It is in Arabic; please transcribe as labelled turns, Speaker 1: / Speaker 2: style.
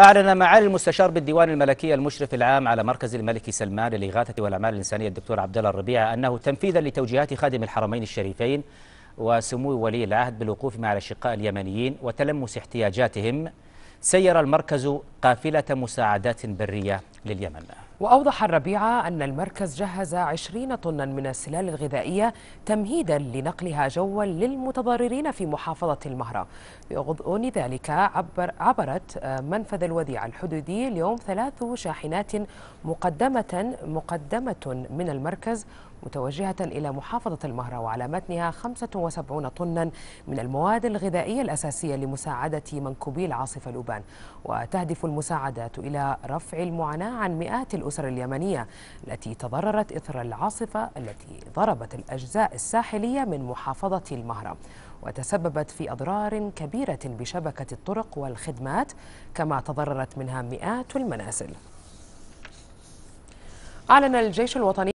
Speaker 1: أعلن معالي المستشار بالديوان الملكي المشرف العام على مركز الملك سلمان للإغاثة والأعمال الإنسانية الدكتور عبد الله الربيع أنه تنفيذا لتوجيهات خادم الحرمين الشريفين وسمو ولي العهد بالوقوف مع الأشقاء اليمنيين وتلمس احتياجاتهم سير المركز قافلة مساعدات برية لليمن وأوضح الربيعة
Speaker 2: أن المركز جهز 20 طنا من السلال الغذائية تمهيدا لنقلها جوا للمتضررين في محافظة المهرة بغضون ذلك عبر عبرت آه، منفذ الوديعة الحدودي اليوم ثلاث شاحنات مقدمة مقدمة من المركز متوجهة إلى محافظة المهرة وعلى متنها 75 طنا من المواد الغذائية الأساسية لمساعدة منكوبي العاصفة لوبان وتهدف المساعدات إلى رفع المعاناة عن مئات الأسر الأسر اليمنية التي تضررت إثر العاصفة التي ضربت الأجزاء الساحلية من محافظة المهرة وتسببت في أضرار كبيرة بشبكة الطرق والخدمات كما تضررت منها مئات المنازل أعلن الجيش الوطني